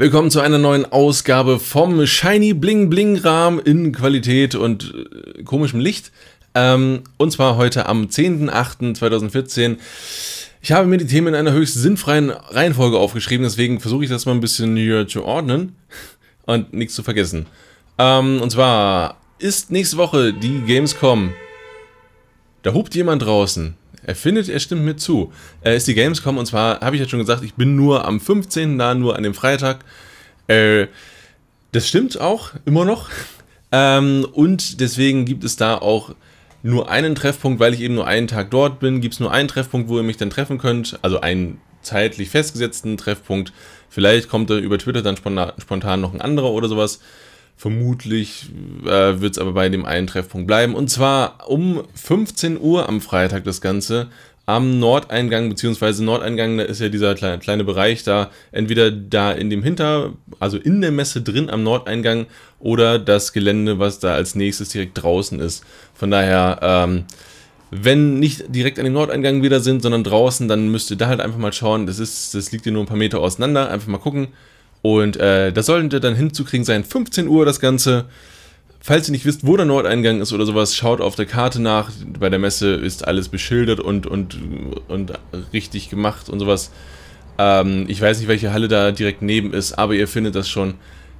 Willkommen zu einer neuen Ausgabe vom Shiny Bling Bling Rahmen in Qualität und äh, komischem Licht. Ähm, und zwar heute am 10.08.2014. Ich habe mir die Themen in einer höchst sinnfreien Reihenfolge aufgeschrieben, deswegen versuche ich das mal ein bisschen hier zu ordnen und nichts zu vergessen. Ähm, und zwar ist nächste Woche die Gamescom. Da hupt jemand draußen. Er findet, er stimmt mir zu. Er ist die Gamescom und zwar, habe ich ja schon gesagt, ich bin nur am 15. da, nur an dem Freitag. Äh, das stimmt auch, immer noch. Ähm, und deswegen gibt es da auch nur einen Treffpunkt, weil ich eben nur einen Tag dort bin, gibt es nur einen Treffpunkt, wo ihr mich dann treffen könnt. Also einen zeitlich festgesetzten Treffpunkt. Vielleicht kommt da über Twitter dann spontan noch ein anderer oder sowas. Vermutlich äh, wird es aber bei dem einen Treffpunkt bleiben. Und zwar um 15 Uhr am Freitag das Ganze am Nordeingang, beziehungsweise Nordeingang, da ist ja dieser kleine, kleine Bereich da, entweder da in dem Hinter, also in der Messe drin am Nordeingang oder das Gelände, was da als nächstes direkt draußen ist. Von daher, ähm, wenn nicht direkt an dem Nordeingang wieder sind, sondern draußen, dann müsst ihr da halt einfach mal schauen. Das, ist, das liegt ja nur ein paar Meter auseinander. Einfach mal gucken. Und äh, das sollten wir dann hinzukriegen sein. 15 Uhr das Ganze. Falls ihr nicht wisst, wo der Nordeingang ist oder sowas, schaut auf der Karte nach. Bei der Messe ist alles beschildert und, und, und richtig gemacht und sowas. Ähm, ich weiß nicht, welche Halle da direkt neben ist, aber ihr findet das schon.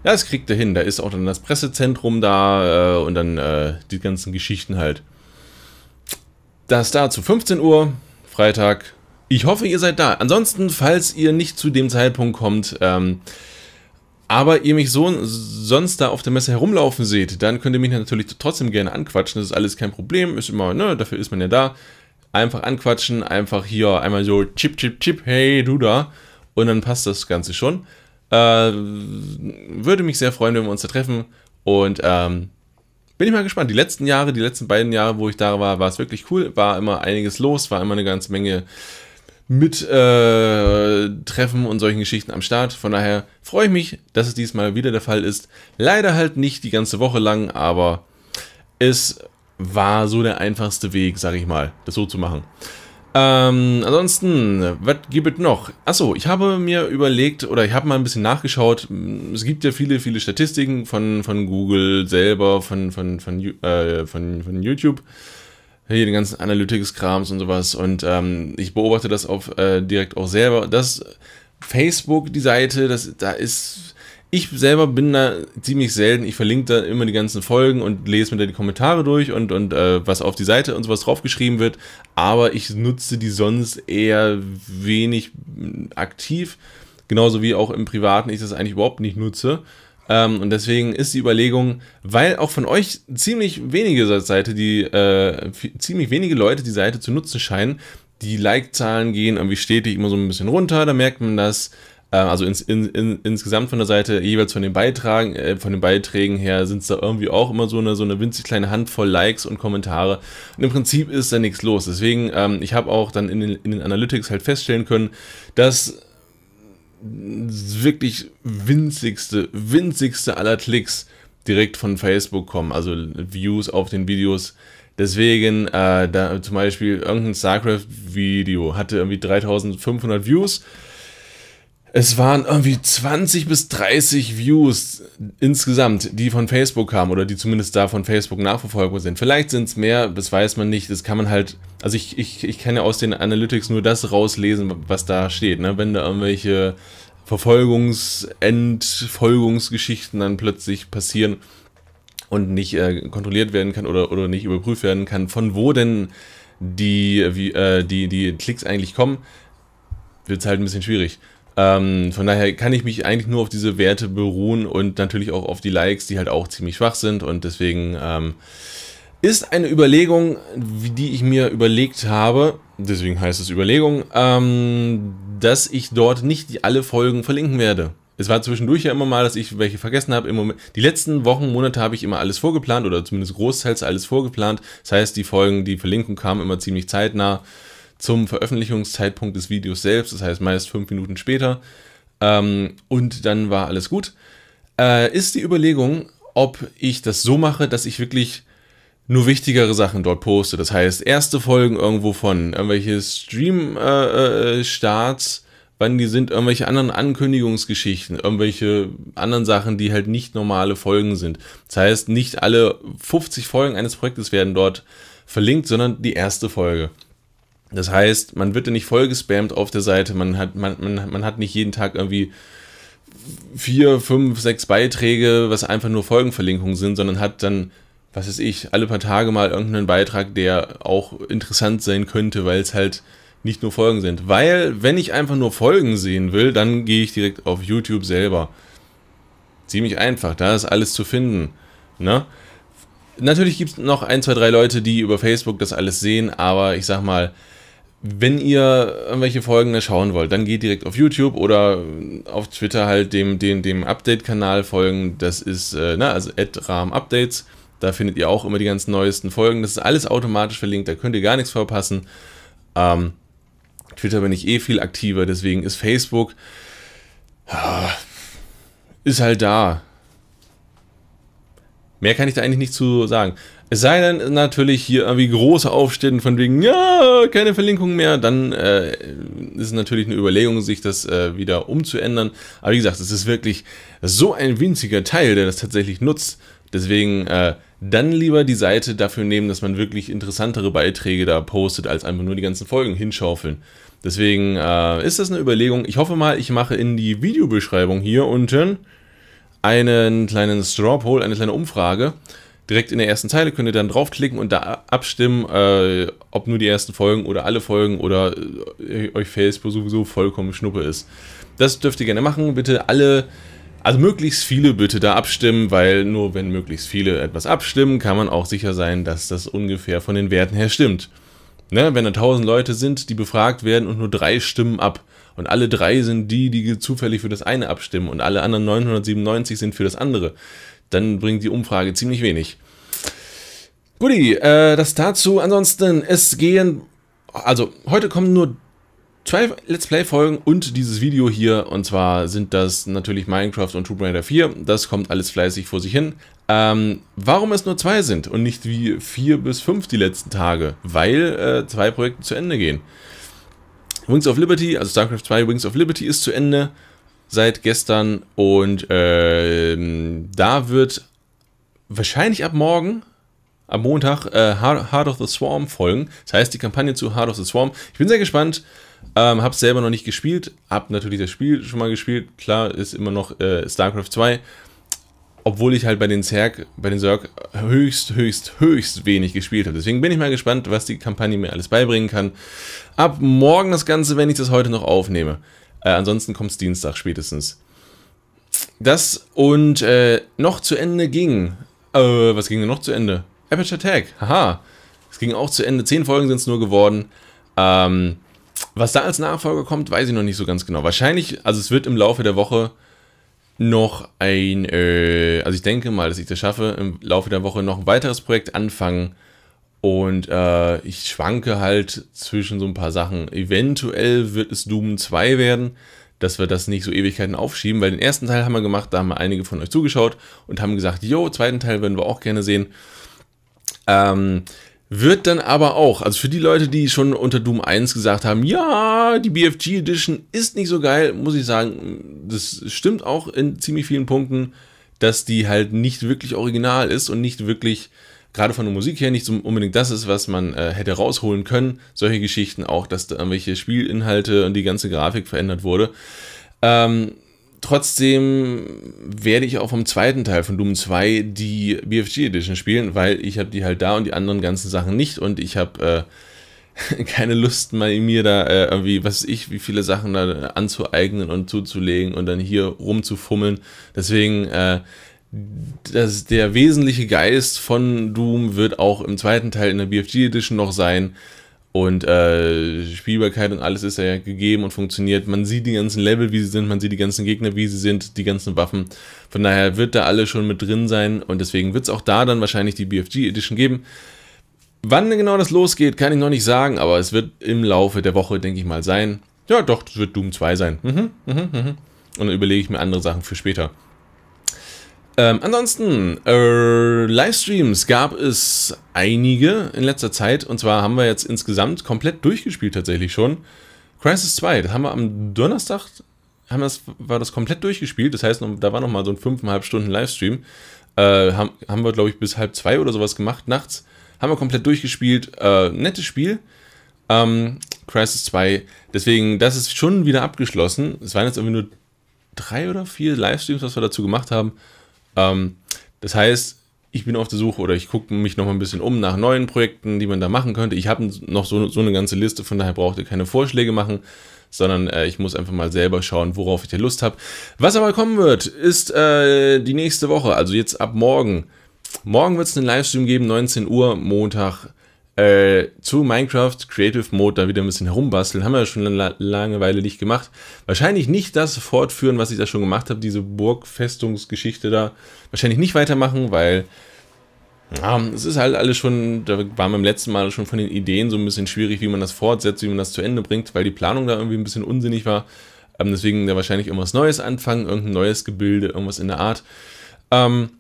Ja, das kriegt ihr hin. Da ist auch dann das Pressezentrum da äh, und dann äh, die ganzen Geschichten halt. Das dazu. 15 Uhr, Freitag, ich hoffe, ihr seid da. Ansonsten, falls ihr nicht zu dem Zeitpunkt kommt, ähm, aber ihr mich so sonst da auf der Messe herumlaufen seht, dann könnt ihr mich natürlich trotzdem gerne anquatschen. Das ist alles kein Problem, ist immer, ne, dafür ist man ja da. Einfach anquatschen, einfach hier einmal so chip, chip, chip, hey, du da. Und dann passt das Ganze schon. Äh, würde mich sehr freuen, wenn wir uns da treffen. Und ähm, bin ich mal gespannt. Die letzten Jahre, die letzten beiden Jahre, wo ich da war, war es wirklich cool. War immer einiges los, war immer eine ganze Menge mit äh, Treffen und solchen Geschichten am Start. Von daher freue ich mich, dass es diesmal wieder der Fall ist. Leider halt nicht die ganze Woche lang, aber es war so der einfachste Weg, sag ich mal, das so zu machen. Ähm, ansonsten, was gibt es noch? Achso, ich habe mir überlegt oder ich habe mal ein bisschen nachgeschaut. Es gibt ja viele, viele Statistiken von, von Google selber, von, von, von, äh, von, von YouTube hier den ganzen Analytics-Krams und sowas. Und ähm, ich beobachte das auf, äh, direkt auch selber. Das Facebook, die Seite, das, da ist. Ich selber bin da ziemlich selten. Ich verlinke da immer die ganzen Folgen und lese mir da die Kommentare durch und, und äh, was auf die Seite und sowas draufgeschrieben wird. Aber ich nutze die sonst eher wenig aktiv. Genauso wie auch im Privaten ich das eigentlich überhaupt nicht nutze. Ähm, und deswegen ist die Überlegung, weil auch von euch ziemlich wenige Seite, die äh, ziemlich wenige Leute die Seite zu nutzen scheinen, die Like-Zahlen gehen irgendwie stetig immer so ein bisschen runter, da merkt man das. Äh, also ins, in, in, insgesamt von der Seite, jeweils von den Beiträgen, äh, von den Beiträgen her sind es da irgendwie auch immer so eine, so eine winzig kleine Handvoll Likes und Kommentare. Und im Prinzip ist da nichts los. Deswegen, ähm, ich habe auch dann in den, in den Analytics halt feststellen können, dass wirklich winzigste, winzigste aller Klicks direkt von Facebook kommen, also Views auf den Videos. Deswegen, äh, da zum Beispiel irgendein StarCraft-Video hatte irgendwie 3500 Views es waren irgendwie 20 bis 30 Views insgesamt, die von Facebook kamen oder die zumindest da von Facebook nachverfolgbar sind. Vielleicht sind es mehr, das weiß man nicht. Das kann man halt, also ich, ich, ich kann ja aus den Analytics nur das rauslesen, was da steht. Ne? Wenn da irgendwelche Verfolgungs-, Entfolgungsgeschichten dann plötzlich passieren und nicht äh, kontrolliert werden kann oder, oder nicht überprüft werden kann, von wo denn die, wie, äh, die, die Klicks eigentlich kommen, wird es halt ein bisschen schwierig. Ähm, von daher kann ich mich eigentlich nur auf diese Werte beruhen und natürlich auch auf die Likes, die halt auch ziemlich schwach sind und deswegen ähm, ist eine Überlegung, die ich mir überlegt habe, deswegen heißt es Überlegung, ähm, dass ich dort nicht alle Folgen verlinken werde. Es war zwischendurch ja immer mal, dass ich welche vergessen habe. Im Moment, die letzten Wochen, Monate habe ich immer alles vorgeplant oder zumindest großteils alles vorgeplant. Das heißt, die Folgen, die Verlinkung kamen immer ziemlich zeitnah zum Veröffentlichungszeitpunkt des Videos selbst, das heißt meist fünf Minuten später. Ähm, und dann war alles gut. Äh, ist die Überlegung, ob ich das so mache, dass ich wirklich nur wichtigere Sachen dort poste. Das heißt, erste Folgen irgendwo von irgendwelche Stream-Starts, äh, äh wann die sind, irgendwelche anderen Ankündigungsgeschichten, irgendwelche anderen Sachen, die halt nicht normale Folgen sind. Das heißt, nicht alle 50 Folgen eines Projektes werden dort verlinkt, sondern die erste Folge. Das heißt, man wird ja nicht vollgespammt auf der Seite, man hat, man, man, man hat nicht jeden Tag irgendwie vier, fünf, sechs Beiträge, was einfach nur Folgenverlinkungen sind, sondern hat dann, was weiß ich, alle paar Tage mal irgendeinen Beitrag, der auch interessant sein könnte, weil es halt nicht nur Folgen sind. Weil, wenn ich einfach nur Folgen sehen will, dann gehe ich direkt auf YouTube selber. Ziemlich einfach, da ist alles zu finden. Ne? Natürlich gibt es noch ein, zwei, drei Leute, die über Facebook das alles sehen, aber ich sag mal, wenn ihr irgendwelche Folgen da schauen wollt, dann geht direkt auf YouTube oder auf Twitter halt dem, dem, dem Update-Kanal folgen. Das ist, äh, na, ne, also Updates. Da findet ihr auch immer die ganzen neuesten Folgen. Das ist alles automatisch verlinkt, da könnt ihr gar nichts verpassen. Ähm, Twitter bin ich eh viel aktiver, deswegen ist Facebook. ist halt da. Mehr kann ich da eigentlich nicht zu sagen. Es sei denn natürlich hier irgendwie große Aufstände von wegen, ja, keine Verlinkung mehr, dann äh, ist natürlich eine Überlegung, sich das äh, wieder umzuändern. Aber wie gesagt, es ist wirklich so ein winziger Teil, der das tatsächlich nutzt. Deswegen äh, dann lieber die Seite dafür nehmen, dass man wirklich interessantere Beiträge da postet, als einfach nur die ganzen Folgen hinschaufeln. Deswegen äh, ist das eine Überlegung. Ich hoffe mal, ich mache in die Videobeschreibung hier unten einen kleinen Straw Poll, eine kleine Umfrage direkt in der ersten Zeile könnt ihr dann draufklicken und da abstimmen, äh, ob nur die ersten Folgen oder alle Folgen oder äh, euch Facebook sowieso vollkommen Schnuppe ist. Das dürft ihr gerne machen. Bitte alle, also möglichst viele bitte da abstimmen, weil nur wenn möglichst viele etwas abstimmen, kann man auch sicher sein, dass das ungefähr von den Werten her stimmt. Ne? Wenn da 1000 Leute sind, die befragt werden und nur drei stimmen ab und alle drei sind die, die zufällig für das eine abstimmen und alle anderen 997 sind für das andere dann bringt die Umfrage ziemlich wenig. Guti, äh, das dazu. Ansonsten, es gehen, also heute kommen nur zwei Let's Play-Folgen und dieses Video hier. Und zwar sind das natürlich Minecraft und Tomb Raider 4. Das kommt alles fleißig vor sich hin. Ähm, warum es nur zwei sind und nicht wie vier bis fünf die letzten Tage? Weil äh, zwei Projekte zu Ende gehen. Wings of Liberty, also StarCraft 2 Wings of Liberty ist zu Ende seit gestern und äh, da wird wahrscheinlich ab morgen, am Montag, äh, Heart of the Swarm folgen. Das heißt, die Kampagne zu Heart of the Swarm. Ich bin sehr gespannt. Ähm, hab's selber noch nicht gespielt. Hab natürlich das Spiel schon mal gespielt. Klar, ist immer noch äh, StarCraft 2. Obwohl ich halt bei den Zerg, bei den Zerg höchst, höchst, höchst wenig gespielt habe. Deswegen bin ich mal gespannt, was die Kampagne mir alles beibringen kann. Ab morgen das Ganze, wenn ich das heute noch aufnehme. Äh, ansonsten kommt es Dienstag spätestens. Das und äh, noch zu Ende ging. Äh, was ging denn noch zu Ende? Aperture Tag. Haha. Es ging auch zu Ende. Zehn Folgen sind es nur geworden. Ähm, was da als Nachfolger kommt, weiß ich noch nicht so ganz genau. Wahrscheinlich, also es wird im Laufe der Woche noch ein, äh, also ich denke mal, dass ich das schaffe, im Laufe der Woche noch ein weiteres Projekt anfangen, und äh, ich schwanke halt zwischen so ein paar Sachen. Eventuell wird es Doom 2 werden, dass wir das nicht so Ewigkeiten aufschieben, weil den ersten Teil haben wir gemacht, da haben einige von euch zugeschaut und haben gesagt, jo, zweiten Teil würden wir auch gerne sehen. Ähm, wird dann aber auch, also für die Leute, die schon unter Doom 1 gesagt haben, ja, die BFG Edition ist nicht so geil, muss ich sagen, das stimmt auch in ziemlich vielen Punkten, dass die halt nicht wirklich original ist und nicht wirklich gerade von der Musik her nicht so unbedingt das ist, was man äh, hätte rausholen können. Solche Geschichten auch, dass da irgendwelche Spielinhalte und die ganze Grafik verändert wurde. Ähm, trotzdem werde ich auch vom zweiten Teil von Doom 2 die BFG Edition spielen, weil ich habe die halt da und die anderen ganzen Sachen nicht und ich habe äh, keine Lust mal in mir da äh, irgendwie, was weiß ich, wie viele Sachen da anzueignen und zuzulegen und dann hier rumzufummeln. Deswegen äh, das, der wesentliche Geist von Doom wird auch im zweiten Teil in der BFG Edition noch sein. Und äh, Spielbarkeit und alles ist ja gegeben und funktioniert. Man sieht die ganzen Level, wie sie sind, man sieht die ganzen Gegner, wie sie sind, die ganzen Waffen. Von daher wird da alles schon mit drin sein und deswegen wird es auch da dann wahrscheinlich die BFG Edition geben. Wann genau das losgeht, kann ich noch nicht sagen, aber es wird im Laufe der Woche, denke ich mal, sein. Ja, doch, es wird Doom 2 sein. Mhm, mh, mh. Und dann überlege ich mir andere Sachen für später. Ähm, ansonsten, äh, Livestreams gab es einige in letzter Zeit. Und zwar haben wir jetzt insgesamt komplett durchgespielt tatsächlich schon. Crisis 2, das haben wir am Donnerstag, haben das, war das komplett durchgespielt. Das heißt, da war nochmal so ein 5,5 Stunden Livestream. Äh, haben, haben wir, glaube ich, bis halb zwei oder sowas gemacht nachts. Haben wir komplett durchgespielt. Äh, nettes Spiel. Ähm, Crisis 2. Deswegen, das ist schon wieder abgeschlossen. Es waren jetzt irgendwie nur drei oder vier Livestreams, was wir dazu gemacht haben. Ähm, das heißt, ich bin auf der Suche oder ich gucke mich noch mal ein bisschen um nach neuen Projekten, die man da machen könnte. Ich habe noch so, so, eine ganze Liste, von daher braucht ihr keine Vorschläge machen, sondern äh, ich muss einfach mal selber schauen, worauf ich hier Lust habe. Was aber kommen wird, ist äh, die nächste Woche, also jetzt ab morgen. Morgen wird es einen Livestream geben, 19 Uhr, Montag äh, zu Minecraft Creative Mode da wieder ein bisschen herumbasteln. Haben wir ja schon eine Langeweile nicht gemacht. Wahrscheinlich nicht das fortführen, was ich da schon gemacht habe, diese Burgfestungsgeschichte da. Wahrscheinlich nicht weitermachen, weil ja, es ist halt alles schon, da waren wir im letzten Mal schon von den Ideen so ein bisschen schwierig, wie man das fortsetzt, wie man das zu Ende bringt, weil die Planung da irgendwie ein bisschen unsinnig war. Ähm, deswegen da wahrscheinlich irgendwas Neues anfangen, irgendein neues Gebilde, irgendwas in der Art. Ähm,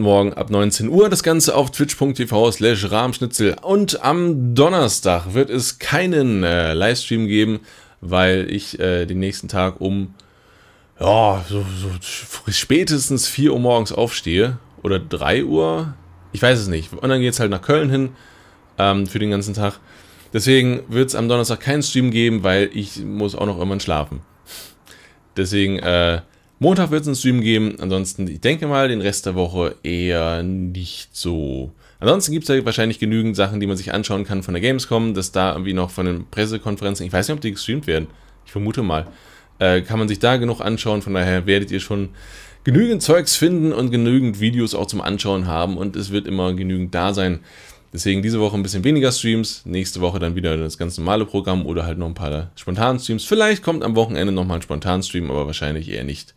morgen ab 19 Uhr das Ganze auf twitch.tv slash rahmschnitzel. Und am Donnerstag wird es keinen äh, Livestream geben, weil ich äh, den nächsten Tag um ja, so, so spätestens 4 Uhr morgens aufstehe oder 3 Uhr. Ich weiß es nicht. Und dann geht es halt nach Köln hin ähm, für den ganzen Tag. Deswegen wird es am Donnerstag keinen Stream geben, weil ich muss auch noch irgendwann schlafen. Deswegen, äh, Montag wird es einen Stream geben. Ansonsten, ich denke mal, den Rest der Woche eher nicht so. Ansonsten gibt es ja wahrscheinlich genügend Sachen, die man sich anschauen kann von der Gamescom, dass da irgendwie noch von den Pressekonferenzen, ich weiß nicht, ob die gestreamt werden, ich vermute mal, äh, kann man sich da genug anschauen. Von daher werdet ihr schon genügend Zeugs finden und genügend Videos auch zum Anschauen haben und es wird immer genügend da sein. Deswegen diese Woche ein bisschen weniger Streams, nächste Woche dann wieder das ganz normale Programm oder halt noch ein paar spontanen Streams. Vielleicht kommt am Wochenende nochmal ein spontanen Stream, aber wahrscheinlich eher nicht.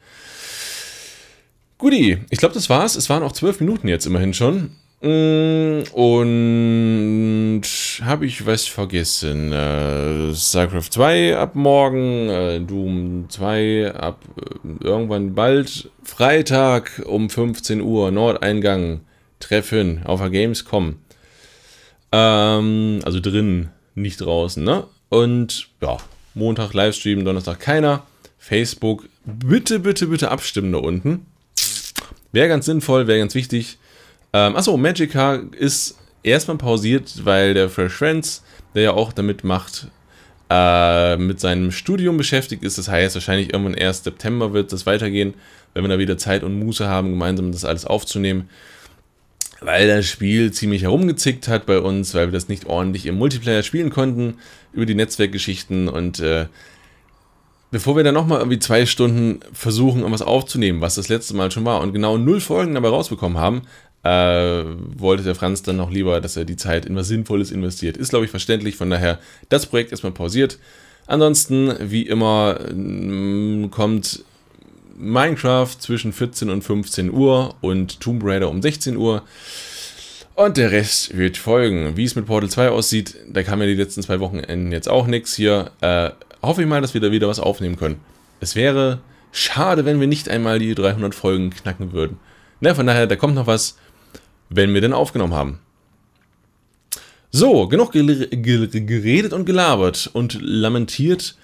Guti, ich glaube, das war's. Es waren auch zwölf Minuten jetzt immerhin schon. Mm, und habe ich was vergessen? Äh, StarCraft 2 ab morgen, äh, Doom 2 ab äh, irgendwann bald, Freitag um 15 Uhr, Nordeingang, Treffen auf der Gamescom. Ähm, also drinnen, nicht draußen, ne? Und ja, Montag Livestream, Donnerstag keiner. Facebook, bitte, bitte, bitte abstimmen da unten. Wäre ganz sinnvoll, wäre ganz wichtig. Ähm, achso, Magica ist erstmal pausiert, weil der Fresh Friends, der ja auch damit macht, äh, mit seinem Studium beschäftigt ist. Das heißt, wahrscheinlich irgendwann erst September wird das weitergehen, wenn wir da wieder Zeit und Muße haben, gemeinsam das alles aufzunehmen weil das Spiel ziemlich herumgezickt hat bei uns, weil wir das nicht ordentlich im Multiplayer spielen konnten, über die Netzwerkgeschichten und äh, bevor wir dann nochmal irgendwie zwei Stunden versuchen, irgendwas aufzunehmen, was das letzte Mal schon war und genau null Folgen dabei rausbekommen haben, äh, wollte der Franz dann noch lieber, dass er die Zeit in was Sinnvolles investiert. Ist, glaube ich, verständlich, von daher das Projekt erstmal pausiert. Ansonsten, wie immer, kommt Minecraft zwischen 14 und 15 Uhr und Tomb Raider um 16 Uhr. Und der Rest wird folgen. Wie es mit Portal 2 aussieht, da kam ja die letzten zwei Wochenenden jetzt auch nichts hier. Äh, hoffe ich mal, dass wir da wieder was aufnehmen können. Es wäre schade, wenn wir nicht einmal die 300 Folgen knacken würden. Ne, von daher, da kommt noch was, wenn wir denn aufgenommen haben. So, genug geredet und gelabert und lamentiert.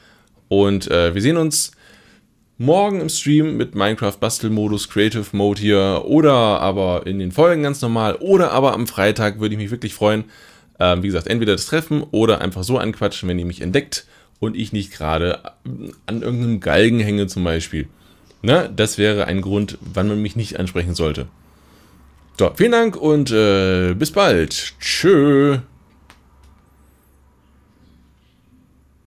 Und äh, wir sehen uns morgen im Stream mit Minecraft Bastelmodus, Creative Mode hier oder aber in den Folgen ganz normal oder aber am Freitag würde ich mich wirklich freuen. Ähm, wie gesagt, entweder das Treffen oder einfach so anquatschen, wenn ihr mich entdeckt und ich nicht gerade an irgendeinem Galgen hänge zum Beispiel. Ne? Das wäre ein Grund, wann man mich nicht ansprechen sollte. So, vielen Dank und äh, bis bald. Tschö.